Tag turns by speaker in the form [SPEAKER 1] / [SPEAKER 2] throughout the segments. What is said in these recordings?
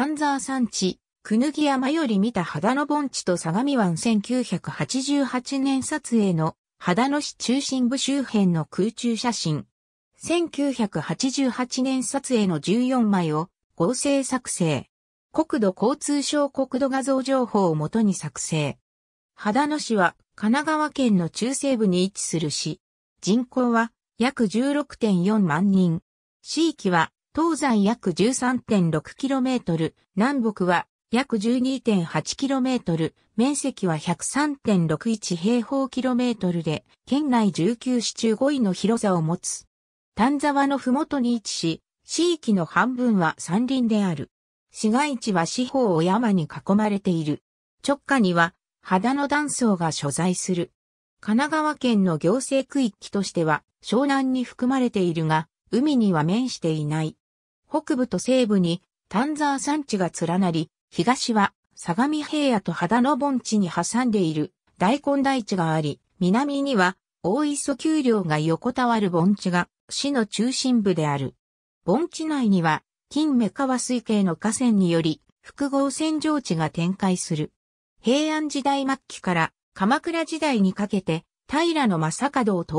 [SPEAKER 1] 半沢山地、くぬぎ山より見た秦野盆地と相模湾1988年撮影の秦野市中心部周辺の空中写真。1988年撮影の14枚を合成作成。国土交通省国土画像情報をもとに作成。秦野市は神奈川県の中西部に位置する市。人口は約16.4万人。地域は東西約 13.6km、南北は約 12.8km、面積は103.61平方キロメートルで、県内19市中5位の広さを持つ。丹沢のふもとに位置し、市域の半分は山林である。市街地は四方を山に囲まれている。直下には、肌の断層が所在する。神奈川県の行政区域としては、湘南に含まれているが、海には面していない。北部と西部に丹沢山地が連なり、東は相模平野と秦野盆地に挟んでいる大根大地があり、南には大磯丘陵が横たわる盆地が市の中心部である。盆地内には金目川水系の河川により複合扇状地が展開する。平安時代末期から鎌倉時代にかけて平将門を討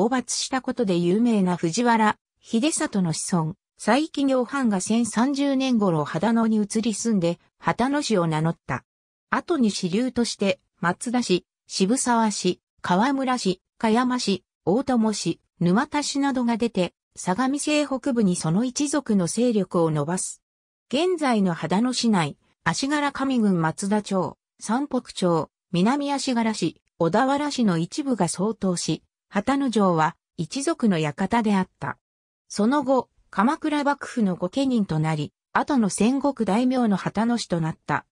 [SPEAKER 1] 伐したことで有名な藤原秀里の子孫、再起業藩が1030年頃秦野に移り住んで、秦野市を名乗った。後に支流として、松田市、渋沢市、河村市、香山市、大友市、沼田市などが出て、相模西北部にその一族の勢力を伸ばす。現在の秦野市内、足柄上郡松田町、三北町、南足柄市、小田原市の一部が相当し、旗野城は一族の館であった。その後、鎌倉幕府の御家人となり、後の戦国大名の旗の市となった。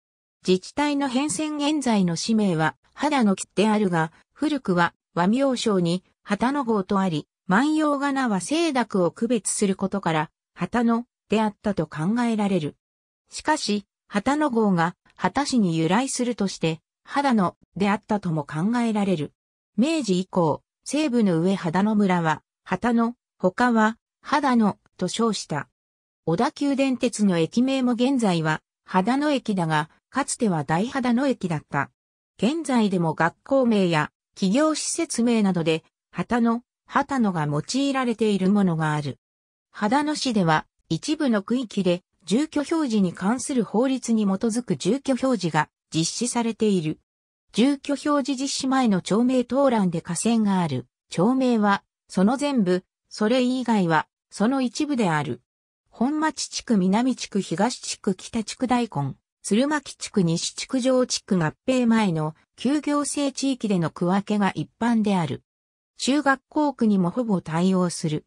[SPEAKER 1] 自治体の変遷現在の氏名は、肌の木であるが、古くは和名称に旗の号とあり、万葉仮名は清濁を区別することから、旗のであったと考えられる。しかし、旗の号が旗氏に由来するとして、肌のであったとも考えられる。明治以降、西部の上肌の村は、旗の、他は、肌のと称した。小田急電鉄の駅名も現在は、秦野駅だが、かつては大秦野駅だった。現在でも学校名や企業施設名などで、秦野、秦野が用いられているものがある。秦野市では、一部の区域で、住居表示に関する法律に基づく住居表示が実施されている。住居表示実施前の町名登欄で河川がある。町名は、その全部、それ以外は、その一部である。本町地区南地区東地区北地区大根、鶴巻地区西地区上地区合併前の休業制地域での区分けが一般である。中学校区にもほぼ対応する。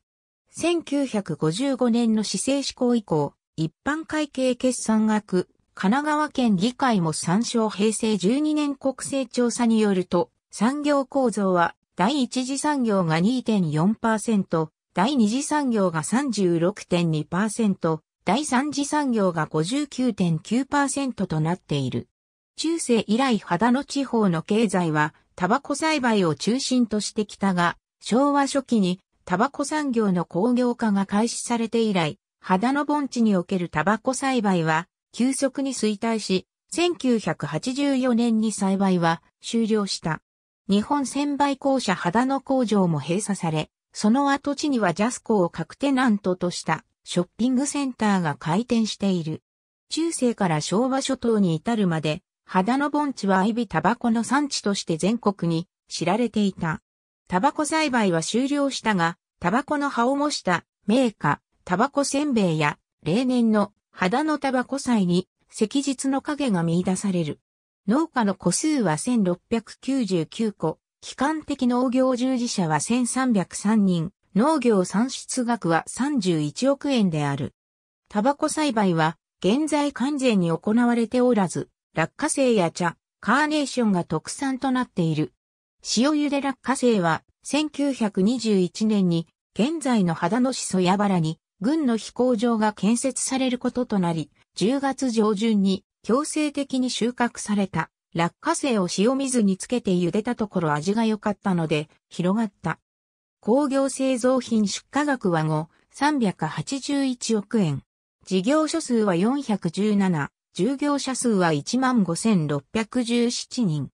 [SPEAKER 1] 1955年の市政施行以降、一般会計決算額、神奈川県議会も参照平成12年国勢調査によると、産業構造は第一次産業が2.4%、第二次産業が36.2%、第三次産業が59.9%となっている。中世以来肌の地方の経済はタバコ栽培を中心としてきたが、昭和初期にタバコ産業の工業化が開始されて以来、肌の盆地におけるタバコ栽培は急速に衰退し、1984年に栽培は終了した。日本専売公社肌の工場も閉鎖され、その跡地にはジャスコを各テナントとしたショッピングセンターが開店している。中世から昭和諸島に至るまで、肌の盆地は愛ビタバコの産地として全国に知られていた。タバコ栽培は終了したが、タバコの葉を模した名家、タバコせんべいや、例年の肌のタバコ祭に赤日の影が見出される。農家の個数は1699個、機関的農業従事者は1303人、農業産出額は31億円である。タバコ栽培は現在完全に行われておらず、落花生や茶、カーネーションが特産となっている。塩茹で落花生は1921年に現在の秦野市やば原に軍の飛行場が建設されることとなり、10月上旬に強制的に収穫された。落花生を塩水につけて茹でたところ味が良かったので広がった。工業製造品出荷額は5、381億円。事業所数は417、従業者数は15,617人。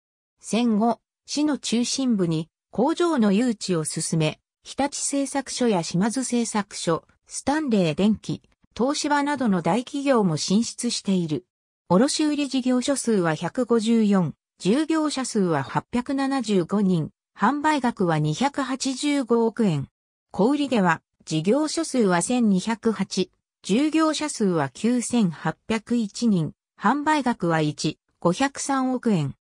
[SPEAKER 1] 戦後、市の中心部に工場の誘致を進め、日立製作所や島津製作所、スタンレー電機、東芝などの大企業も進出している。卸売事業所数は154、従業者数は875人、販売額は285億円。小売では、事業所数は1208、従業者数は9801人、販売額は1、503億円。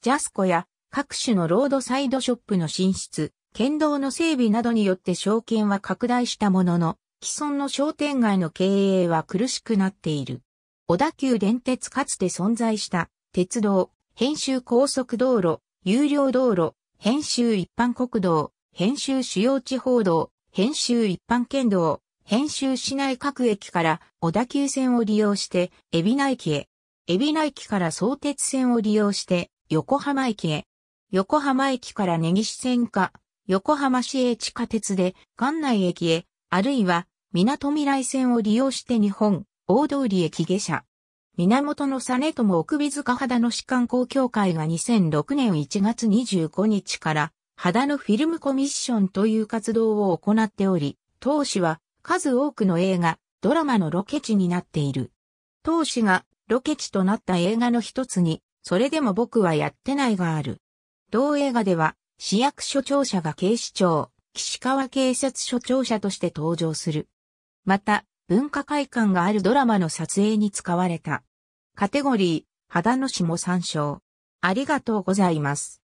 [SPEAKER 1] ジャスコや各種のロードサイドショップの進出、県道の整備などによって証券は拡大したものの、既存の商店街の経営は苦しくなっている。小田急電鉄かつて存在した鉄道、編集高速道路、有料道路、編集一般国道、編集主要地方道、編集一般県道、編集市内各駅から小田急線を利用して、海老名駅へ。海老名駅から相鉄線を利用して、横浜駅へ。横浜駅から根岸線か、横浜市営地下鉄で、関内駅へ、あるいは、港未来線を利用して日本、大通駅下車。源の実朝奥美塚肌の士官公協会が2006年1月25日から肌のフィルムコミッションという活動を行っており、当氏は数多くの映画、ドラマのロケ地になっている。当氏がロケ地となった映画の一つに、それでも僕はやってないがある。同映画では、市役所庁舎が警視庁、岸川警察署庁舎として登場する。また、文化会館があるドラマの撮影に使われた。カテゴリー、肌の下参照。ありがとうございます。